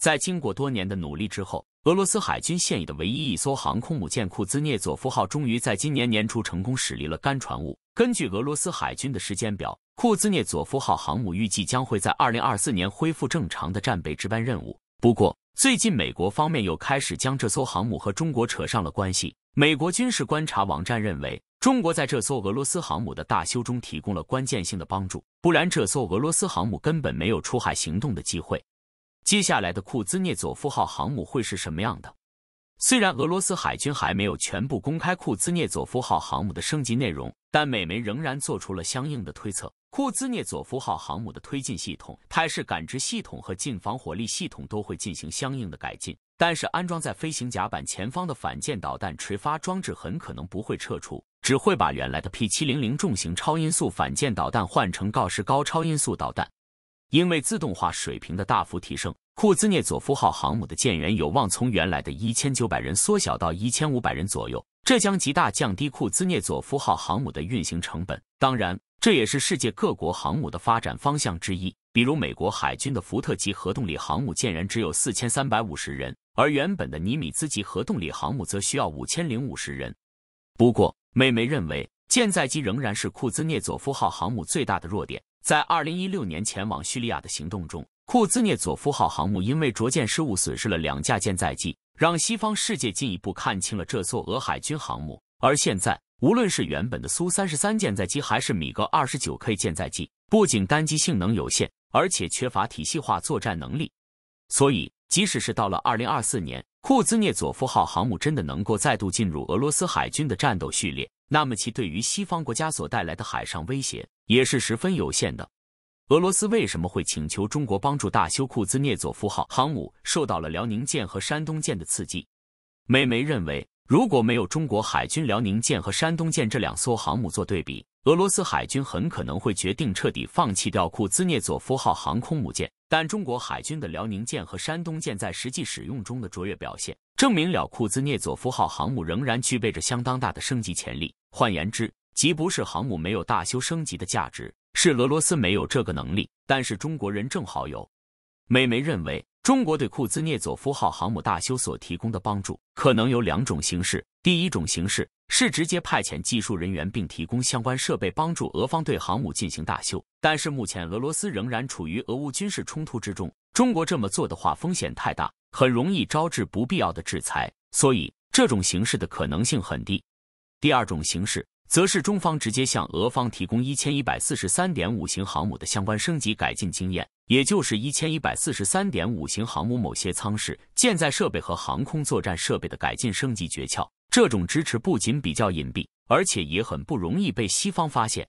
在经过多年的努力之后，俄罗斯海军现役的唯一一艘航空母舰库兹涅佐夫号终于在今年年初成功驶离了干船坞。根据俄罗斯海军的时间表，库兹涅佐夫号航母预计将会在2024年恢复正常的战备值班任务。不过，最近美国方面又开始将这艘航母和中国扯上了关系。美国军事观察网站认为，中国在这艘俄罗斯航母的大修中提供了关键性的帮助，不然这艘俄罗斯航母根本没有出海行动的机会。接下来的库兹涅佐夫号航母会是什么样的？虽然俄罗斯海军还没有全部公开库兹涅佐夫号航母的升级内容，但美媒仍然做出了相应的推测。库兹涅佐夫号航母的推进系统、态势感知系统和近防火力系统都会进行相应的改进，但是安装在飞行甲板前方的反舰导弹垂发装置很可能不会撤出，只会把原来的 P700 重型超音速反舰导弹换成锆石高超音速导弹。因为自动化水平的大幅提升，库兹涅佐夫号航母的舰员有望从原来的一千九百人缩小到一千五百人左右，这将极大降低库兹涅佐夫号航母的运行成本。当然，这也是世界各国航母的发展方向之一。比如，美国海军的福特级核动力航母舰员只有四千三百五十人，而原本的尼米兹级核动力航母则需要五千零五十人。不过，美媒认为，舰载机仍然是库兹涅佐夫号航母最大的弱点。在二零一六年前往叙利亚的行动中，库兹涅佐夫号航母因为着舰失误损失了两架舰载机，让西方世界进一步看清了这艘俄海军航母。而现在，无论是原本的苏三十三舰载机，还是米格二十九 K 舰载机，不仅单机性能有限，而且缺乏体系化作战能力。所以，即使是到了二零二四年，库兹涅佐夫号航母真的能够再度进入俄罗斯海军的战斗序列，那么其对于西方国家所带来的海上威胁。也是十分有限的。俄罗斯为什么会请求中国帮助大修库兹涅佐夫号航母？受到了辽宁舰和山东舰的刺激。美媒认为，如果没有中国海军辽宁舰和山东舰这两艘航母做对比，俄罗斯海军很可能会决定彻底放弃掉库兹涅佐夫号航空母舰。但中国海军的辽宁舰和山东舰在实际使用中的卓越表现，证明了库兹涅佐夫号航母仍然具备着相当大的升级潜力。换言之，即不是航母没有大修升级的价值，是俄罗斯没有这个能力。但是中国人正好有。美媒认为，中国对库兹涅佐夫号航母大修所提供的帮助可能有两种形式。第一种形式是直接派遣技术人员并提供相关设备，帮助俄方对航母进行大修。但是目前俄罗斯仍然处于俄乌军事冲突之中，中国这么做的话风险太大，很容易招致不必要的制裁，所以这种形式的可能性很低。第二种形式。则是中方直接向俄方提供一千一百四十三点五型航母的相关升级改进经验，也就是一千一百四十三点五型航母某些舱室、舰载设备和航空作战设备的改进升级诀窍。这种支持不仅比较隐蔽，而且也很不容易被西方发现。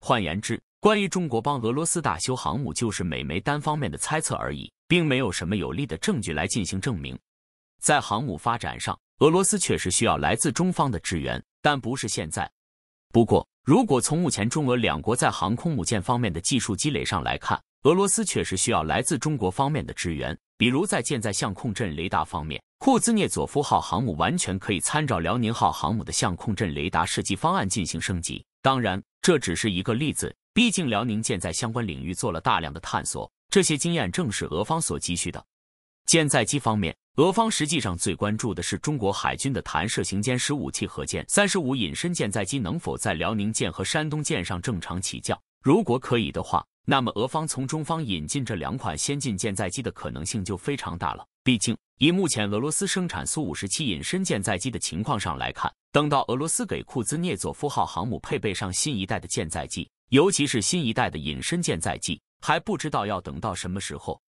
换言之，关于中国帮俄罗斯大修航母，就是美媒单方面的猜测而已，并没有什么有力的证据来进行证明。在航母发展上，俄罗斯确实需要来自中方的支援，但不是现在。不过，如果从目前中俄两国在航空母舰方面的技术积累上来看，俄罗斯确实需要来自中国方面的支援，比如在舰载相控阵雷达方面，库兹涅佐夫号航母完全可以参照辽宁号航母的相控阵雷达设计方案进行升级。当然，这只是一个例子，毕竟辽宁舰在相关领域做了大量的探索，这些经验正是俄方所急需的。舰载机方面。俄方实际上最关注的是中国海军的弹射型歼十五器列舰、三十五隐身舰载机能否在辽宁舰和山东舰上正常起降。如果可以的话，那么俄方从中方引进这两款先进舰载机的可能性就非常大了。毕竟，以目前俄罗斯生产苏五十七隐身舰载机的情况上来看，等到俄罗斯给库兹涅佐夫号航母配备上新一代的舰载机，尤其是新一代的隐身舰载机，还不知道要等到什么时候。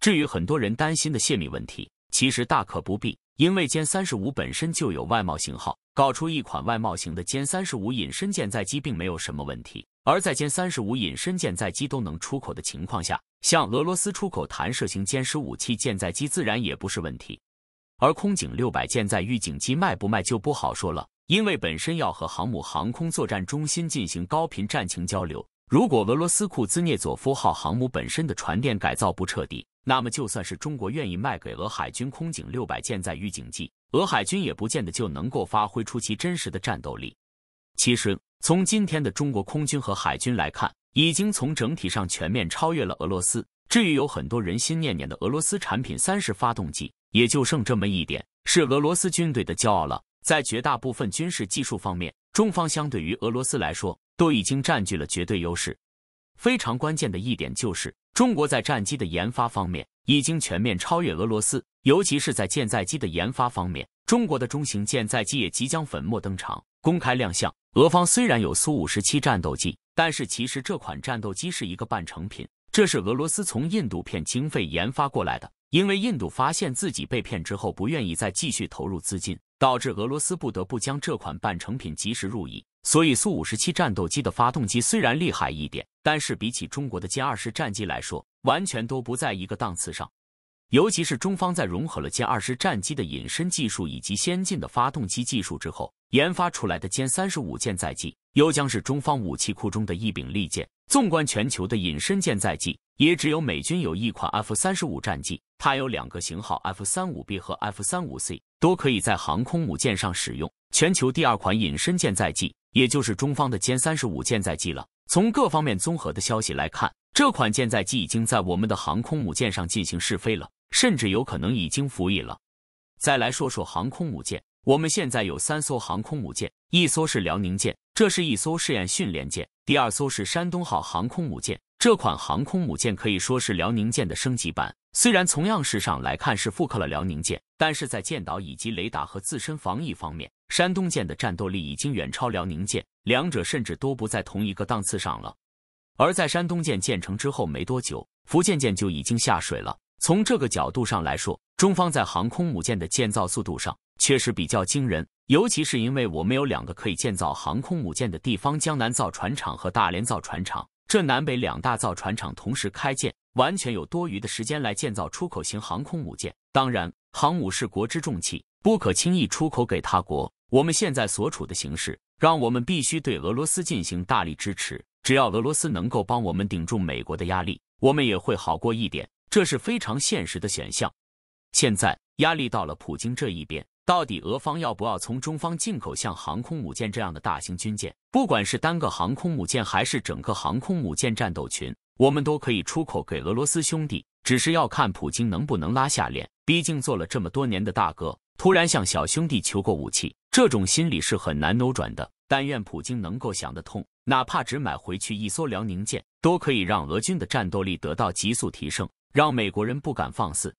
至于很多人担心的泄密问题，其实大可不必，因为歼三十五本身就有外贸型号，搞出一款外贸型的歼三十五隐身舰载机并没有什么问题。而在歼三十五隐身舰载机都能出口的情况下，向俄罗斯出口弹射型歼十五七舰载机自然也不是问题。而空警六百舰载预警机卖不卖就不好说了，因为本身要和航母航空作战中心进行高频战情交流。如果俄罗斯库兹涅佐夫号航母本身的船电改造不彻底，那么就算是中国愿意卖给俄海军空警六百舰载预警机，俄海军也不见得就能够发挥出其真实的战斗力。其实，从今天的中国空军和海军来看，已经从整体上全面超越了俄罗斯。至于有很多人心念念的俄罗斯产品三十发动机，也就剩这么一点，是俄罗斯军队的骄傲了。在绝大部分军事技术方面，中方相对于俄罗斯来说。都已经占据了绝对优势。非常关键的一点就是，中国在战机的研发方面已经全面超越俄罗斯，尤其是在舰载机的研发方面，中国的中型舰载机也即将粉墨登场，公开亮相。俄方虽然有苏 -57 战斗机，但是其实这款战斗机是一个半成品，这是俄罗斯从印度骗经费研发过来的。因为印度发现自己被骗之后，不愿意再继续投入资金，导致俄罗斯不得不将这款半成品及时入役。所以苏五十七战斗机的发动机虽然厉害一点，但是比起中国的歼二十战机来说，完全都不在一个档次上。尤其是中方在融合了歼二十战机的隐身技术以及先进的发动机技术之后，研发出来的歼三十五舰载机，又将是中方武器库中的一柄利剑。纵观全球的隐身舰载机，也只有美军有一款 F 三十五战机，它有两个型号 F 三五 B 和 F 三五 C，都可以在航空母舰上使用。全球第二款隐身舰载机。也就是中方的歼三十五舰载机了。从各方面综合的消息来看，这款舰载机已经在我们的航空母舰上进行试飞了，甚至有可能已经服役了。再来说说航空母舰，我们现在有三艘航空母舰，一艘是辽宁舰，这是一艘试验训练舰；第二艘是山东号航空母舰，这款航空母舰可以说是辽宁舰的升级版。虽然从样式上来看是复刻了辽宁舰，但是在舰岛以及雷达和自身防御方面。山东舰的战斗力已经远超辽宁舰，两者甚至都不在同一个档次上了。而在山东舰建成之后没多久，福建舰就已经下水了。从这个角度上来说，中方在航空母舰的建造速度上确实比较惊人，尤其是因为我们有两个可以建造航空母舰的地方——江南造船厂和大连造船厂。这南北两大造船厂同时开建，完全有多余的时间来建造出口型航空母舰。当然，航母是国之重器。不可轻易出口给他国。我们现在所处的形势，让我们必须对俄罗斯进行大力支持。只要俄罗斯能够帮我们顶住美国的压力，我们也会好过一点。这是非常现实的选项。现在压力到了普京这一边，到底俄方要不要从中方进口像航空母舰这样的大型军舰？不管是单个航空母舰，还是整个航空母舰战斗群，我们都可以出口给俄罗斯兄弟，只是要看普京能不能拉下脸。毕竟做了这么多年的大哥。突然向小兄弟求购武器，这种心理是很难扭转的。但愿普京能够想得通，哪怕只买回去一艘辽宁舰，都可以让俄军的战斗力得到急速提升，让美国人不敢放肆。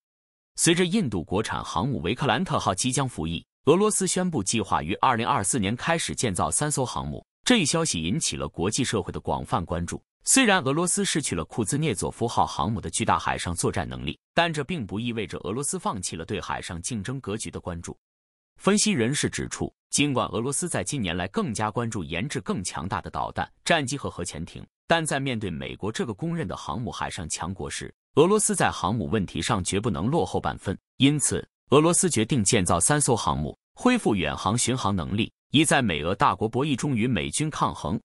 随着印度国产航母维克兰特号即将服役，俄罗斯宣布计划于二零二四年开始建造三艘航母，这一消息引起了国际社会的广泛关注。虽然俄罗斯失去了库兹涅佐夫号航母的巨大海上作战能力，但这并不意味着俄罗斯放弃了对海上竞争格局的关注。分析人士指出，尽管俄罗斯在近年来更加关注研制更强大的导弹、战机和核潜艇，但在面对美国这个公认的航母海上强国时，俄罗斯在航母问题上绝不能落后半分。因此，俄罗斯决定建造三艘航母，恢复远航巡航能力，以在美俄大国博弈中与美军抗衡。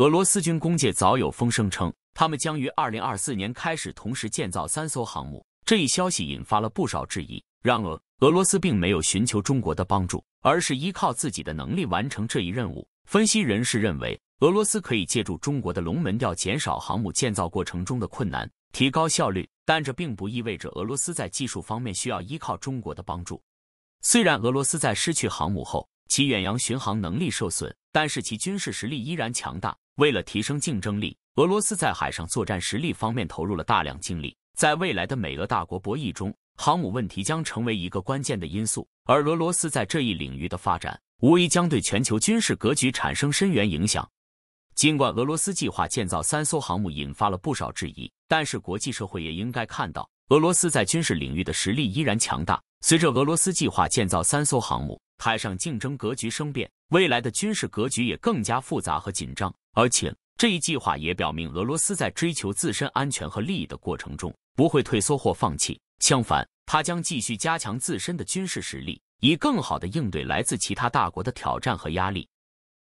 俄罗斯军工界早有风声称，他们将于二零二四年开始同时建造三艘航母。这一消息引发了不少质疑。然而，俄罗斯并没有寻求中国的帮助，而是依靠自己的能力完成这一任务。分析人士认为，俄罗斯可以借助中国的龙门吊减少航母建造过程中的困难，提高效率。但这并不意味着俄罗斯在技术方面需要依靠中国的帮助。虽然俄罗斯在失去航母后，其远洋巡航能力受损，但是其军事实力依然强大。为了提升竞争力，俄罗斯在海上作战实力方面投入了大量精力。在未来的美俄大国博弈中，航母问题将成为一个关键的因素，而俄罗斯在这一领域的发展，无疑将对全球军事格局产生深远影响。尽管俄罗斯计划建造三艘航母引发了不少质疑，但是国际社会也应该看到，俄罗斯在军事领域的实力依然强大。随着俄罗斯计划建造三艘航母，海上竞争格局生变，未来的军事格局也更加复杂和紧张。而且，这一计划也表明，俄罗斯在追求自身安全和利益的过程中不会退缩或放弃。相反，它将继续加强自身的军事实力，以更好地应对来自其他大国的挑战和压力。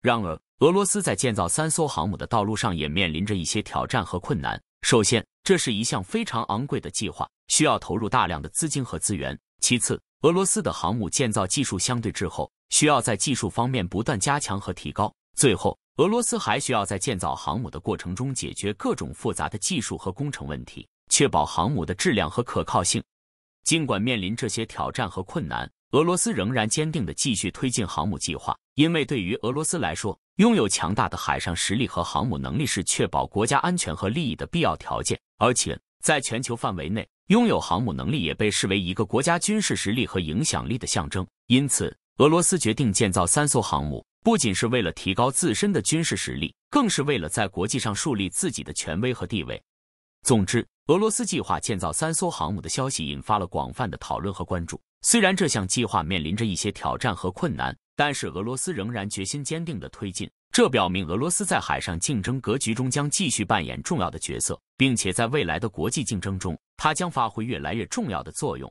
然而，俄罗斯在建造三艘航母的道路上也面临着一些挑战和困难。首先，这是一项非常昂贵的计划，需要投入大量的资金和资源。其次，俄罗斯的航母建造技术相对滞后，需要在技术方面不断加强和提高。最后，俄罗斯还需要在建造航母的过程中解决各种复杂的技术和工程问题，确保航母的质量和可靠性。尽管面临这些挑战和困难，俄罗斯仍然坚定地继续推进航母计划，因为对于俄罗斯来说，拥有强大的海上实力和航母能力是确保国家安全和利益的必要条件，而且在全球范围内。拥有航母能力也被视为一个国家军事实力和影响力的象征，因此，俄罗斯决定建造三艘航母，不仅是为了提高自身的军事实力，更是为了在国际上树立自己的权威和地位。总之，俄罗斯计划建造三艘航母的消息引发了广泛的讨论和关注。虽然这项计划面临着一些挑战和困难，但是俄罗斯仍然决心坚定的推进。这表明，俄罗斯在海上竞争格局中将继续扮演重要的角色，并且在未来的国际竞争中，它将发挥越来越重要的作用。